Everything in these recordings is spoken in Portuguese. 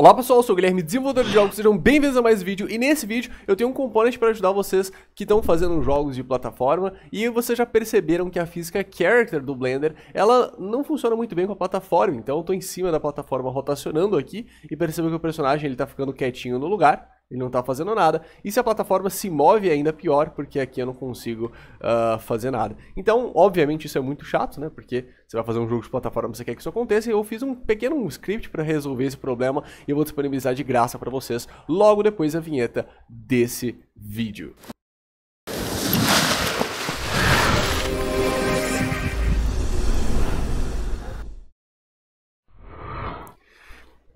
Olá pessoal, eu sou o Guilherme, desenvolvedor de jogos, sejam bem-vindos a mais um vídeo e nesse vídeo eu tenho um componente para ajudar vocês que estão fazendo jogos de plataforma e vocês já perceberam que a física character do Blender ela não funciona muito bem com a plataforma, então eu estou em cima da plataforma rotacionando aqui e percebo que o personagem ele está ficando quietinho no lugar ele não está fazendo nada. E se a plataforma se move é ainda pior, porque aqui eu não consigo uh, fazer nada. Então, obviamente, isso é muito chato, né? Porque você vai fazer um jogo de plataforma, você quer que isso aconteça. E eu fiz um pequeno script para resolver esse problema e eu vou disponibilizar de graça para vocês logo depois da vinheta desse vídeo.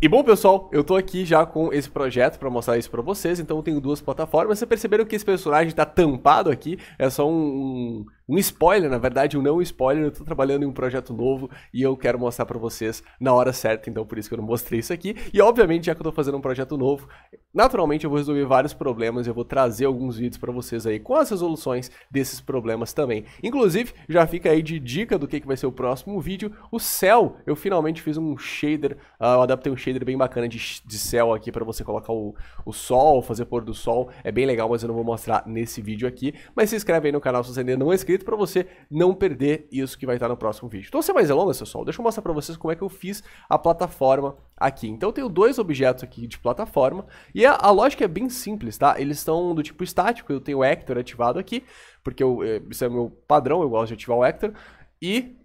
E bom, pessoal, eu tô aqui já com esse projeto para mostrar isso para vocês, então eu tenho duas plataformas. Vocês perceberam que esse personagem tá tampado aqui, é só um um spoiler, na verdade, é um não spoiler. Eu tô trabalhando em um projeto novo e eu quero mostrar para vocês na hora certa, então por isso que eu não mostrei isso aqui. E obviamente, já que eu tô fazendo um projeto novo, naturalmente eu vou resolver vários problemas, eu vou trazer alguns vídeos para vocês aí com as resoluções desses problemas também. Inclusive, já fica aí de dica do que, que vai ser o próximo vídeo. O céu, eu finalmente fiz um shader, uh, eu adaptei um shader bem bacana de, de céu aqui para você colocar o, o sol, fazer pôr do sol. É bem legal, mas eu não vou mostrar nesse vídeo aqui. Mas se inscreve aí no canal se você ainda não é inscrito inscrito para você não perder isso que vai estar no próximo vídeo. Então, sem mais delongas, pessoal, deixa eu mostrar para vocês como é que eu fiz a plataforma aqui. Então, eu tenho dois objetos aqui de plataforma e a, a lógica é bem simples, tá? Eles estão do tipo estático, eu tenho o Hector ativado aqui, porque eu, eh, isso é o meu padrão, eu gosto de ativar o Hector. E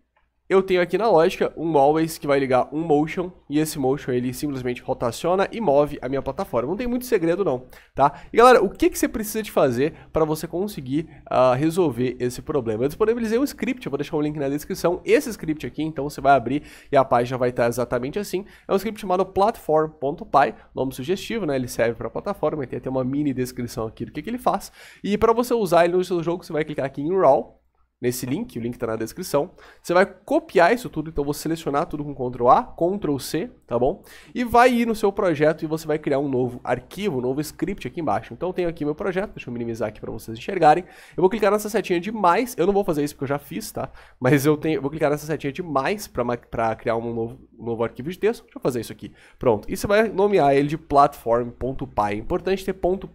eu tenho aqui na lógica um always que vai ligar um motion e esse motion ele simplesmente rotaciona e move a minha plataforma. Não tem muito segredo não, tá? E galera, o que, que você precisa de fazer para você conseguir uh, resolver esse problema? Eu disponibilizei um script, eu vou deixar o um link na descrição. Esse script aqui, então você vai abrir e a página vai estar exatamente assim. É um script chamado platform.py, nome sugestivo, né? Ele serve para plataforma tem até uma mini descrição aqui do que, que ele faz. E para você usar ele no seu jogo, você vai clicar aqui em raw nesse link, o link está na descrição. Você vai copiar isso tudo, então vou selecionar tudo com Ctrl A, Ctrl C, tá bom? E vai ir no seu projeto e você vai criar um novo arquivo, um novo script aqui embaixo. Então eu tenho aqui meu projeto, deixa eu minimizar aqui para vocês enxergarem. Eu vou clicar nessa setinha de mais, eu não vou fazer isso porque eu já fiz, tá? Mas eu tenho, vou clicar nessa setinha de mais para criar um novo, um novo arquivo de texto. Deixa eu fazer isso aqui. Pronto. E você vai nomear ele de platform.py. É importante ter .py,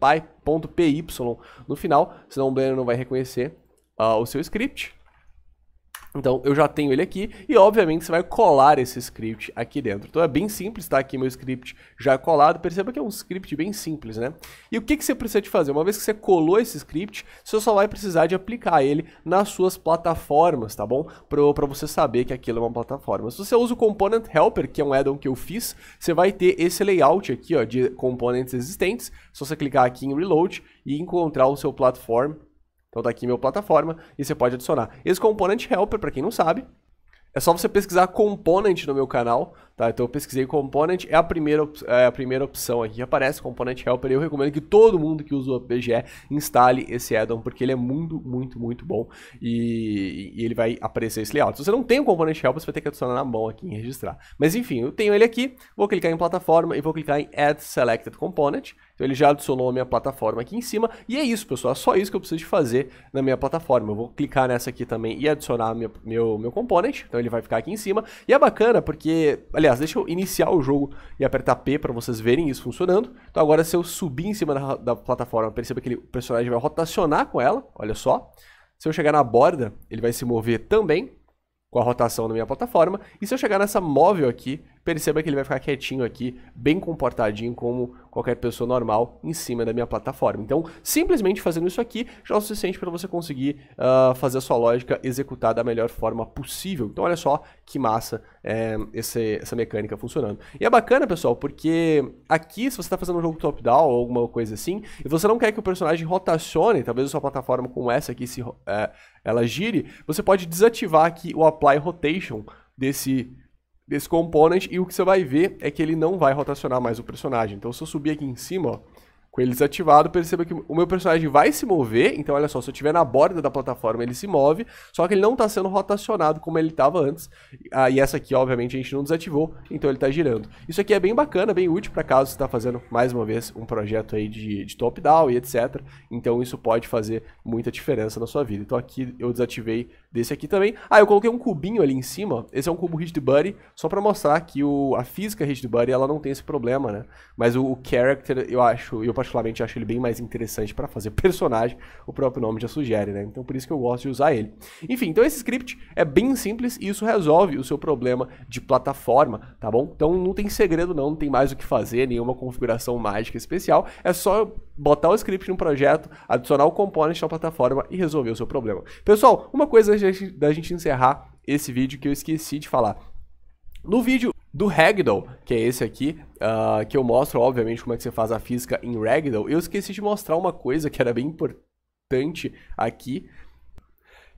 .py no final, senão o Blender não vai reconhecer uh, o seu script. Então eu já tenho ele aqui e obviamente você vai colar esse script aqui dentro. Então é bem simples, tá aqui meu script já colado. Perceba que é um script bem simples, né? E o que, que você precisa de fazer? Uma vez que você colou esse script, você só vai precisar de aplicar ele nas suas plataformas, tá bom? Para você saber que aquilo é uma plataforma. Se você usa o Component Helper, que é um addon que eu fiz, você vai ter esse layout aqui ó, de componentes existentes. só você clicar aqui em Reload e encontrar o seu platform então tá aqui meu plataforma e você pode adicionar. Esse componente helper, para quem não sabe, é só você pesquisar component no meu canal, tá? Então eu pesquisei component, é a primeira, é a primeira opção aqui que aparece, component helper. Eu recomendo que todo mundo que usa o PGE instale esse addon, porque ele é muito, muito, muito bom. E, e ele vai aparecer esse layout. Se você não tem o component helper, você vai ter que adicionar na mão aqui em registrar. Mas enfim, eu tenho ele aqui, vou clicar em plataforma e vou clicar em add selected component. Então ele já adicionou a minha plataforma aqui em cima. E é isso, pessoal. É só isso que eu preciso de fazer na minha plataforma. Eu vou clicar nessa aqui também e adicionar minha, meu, meu component. Então ele vai ficar aqui em cima. E é bacana porque, aliás, deixa eu iniciar o jogo e apertar P para vocês verem isso funcionando. Então agora se eu subir em cima da, da plataforma, perceba que ele, o personagem vai rotacionar com ela, olha só. Se eu chegar na borda, ele vai se mover também com a rotação da minha plataforma. E se eu chegar nessa móvel aqui, perceba que ele vai ficar quietinho aqui, bem comportadinho como qualquer pessoa normal em cima da minha plataforma. Então, simplesmente fazendo isso aqui já é o suficiente para você conseguir uh, fazer a sua lógica executar da melhor forma possível. Então, olha só que massa é, esse, essa mecânica funcionando. E é bacana, pessoal, porque aqui, se você está fazendo um jogo top-down ou alguma coisa assim, e você não quer que o personagem rotacione, talvez a sua plataforma como essa aqui se, uh, ela gire, você pode desativar aqui o Apply Rotation desse desse component e o que você vai ver é que ele não vai rotacionar mais o personagem. Então se eu subir aqui em cima, ó, com ele desativado, perceba que o meu personagem vai se mover, então olha só, se eu estiver na borda da plataforma ele se move, só que ele não está sendo rotacionado como ele estava antes, ah, e essa aqui obviamente a gente não desativou, então ele está girando. Isso aqui é bem bacana, bem útil para caso você está fazendo, mais uma vez, um projeto aí de, de top-down e etc, então isso pode fazer muita diferença na sua vida. Então aqui eu desativei desse aqui também. Ah, eu coloquei um cubinho ali em cima, esse é um cubo Rigid Buddy, só para mostrar que o, a física Rigid Buddy ela não tem esse problema, né, mas o, o character eu acho, eu particularmente acho ele bem mais interessante para fazer personagem, o próprio nome já sugere, né? Então por isso que eu gosto de usar ele. Enfim, então esse script é bem simples e isso resolve o seu problema de plataforma, tá bom? Então não tem segredo não, não tem mais o que fazer, nenhuma configuração mágica especial, é só botar o script no projeto, adicionar o component na plataforma e resolver o seu problema. Pessoal, uma coisa da gente encerrar esse vídeo que eu esqueci de falar. No vídeo do Ragdoll, que é esse aqui, uh, que eu mostro, obviamente, como é que você faz a física em Ragdoll, eu esqueci de mostrar uma coisa que era bem importante aqui,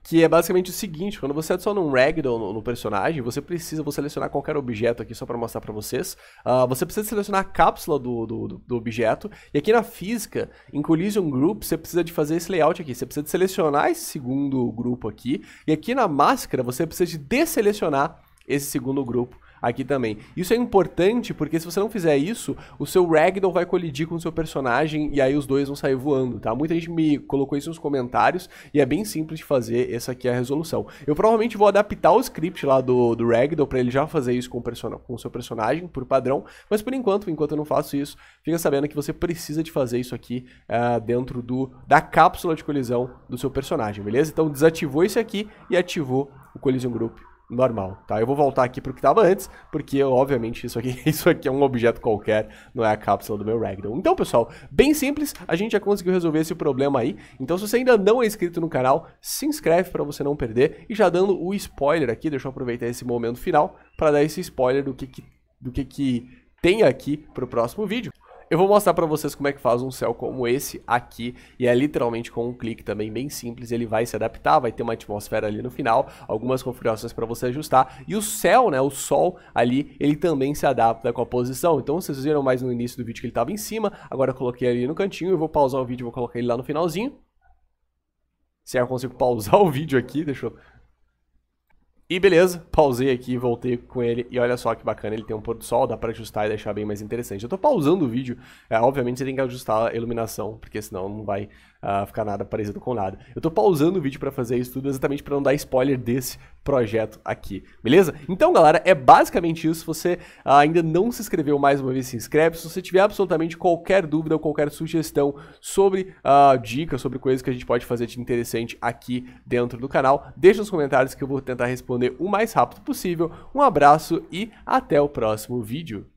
que é basicamente o seguinte, quando você adiciona um ragdoll no, no personagem, você precisa, vou selecionar qualquer objeto aqui só para mostrar para vocês, uh, você precisa selecionar a cápsula do, do, do, objeto, e aqui na física, em Collision Group, você precisa de fazer esse layout aqui, você precisa de selecionar esse segundo grupo aqui, e aqui na máscara, você precisa de desselecionar esse segundo grupo, aqui também. Isso é importante porque se você não fizer isso, o seu Ragdoll vai colidir com o seu personagem e aí os dois vão sair voando, tá? Muita gente me colocou isso nos comentários e é bem simples de fazer, essa aqui é a resolução. Eu provavelmente vou adaptar o script lá do, do Ragdoll para ele já fazer isso com o, com o seu personagem, por padrão, mas por enquanto, enquanto eu não faço isso, fica sabendo que você precisa de fazer isso aqui uh, dentro do, da cápsula de colisão do seu personagem, beleza? Então desativou esse aqui e ativou o Collision Group normal, tá? Eu vou voltar aqui pro que estava antes, porque obviamente isso aqui, isso aqui é um objeto qualquer, não é a cápsula do meu Ragdoll. Então, pessoal, bem simples, a gente já conseguiu resolver esse problema aí. Então, se você ainda não é inscrito no canal, se inscreve para você não perder. E já dando o spoiler aqui, deixa eu aproveitar esse momento final para dar esse spoiler do que, que do que, que tem aqui pro próximo vídeo. Eu vou mostrar para vocês como é que faz um céu como esse aqui, e é literalmente com um clique também bem simples, ele vai se adaptar, vai ter uma atmosfera ali no final, algumas configurações para você ajustar, e o céu, né, o sol ali, ele também se adapta com a posição, então vocês viram mais no início do vídeo que ele estava em cima, agora eu coloquei ali no cantinho, eu vou pausar o vídeo, vou colocar ele lá no finalzinho, se eu consigo pausar o vídeo aqui, deixa eu e beleza, pausei aqui, voltei com ele e olha só que bacana, ele tem um pôr do sol, dá para ajustar e deixar bem mais interessante. Eu tô pausando o vídeo, é, obviamente você tem que ajustar a iluminação, porque senão não vai uh, ficar nada parecido com nada. Eu tô pausando o vídeo para fazer isso tudo exatamente para não dar spoiler desse projeto aqui, beleza? Então, galera, é basicamente isso. Se você uh, ainda não se inscreveu, mais uma vez se inscreve. Se você tiver absolutamente qualquer dúvida ou qualquer sugestão sobre uh, dicas, sobre coisas que a gente pode fazer de interessante aqui dentro do canal, deixa nos comentários que eu vou tentar responder o mais rápido possível. Um abraço e até o próximo vídeo.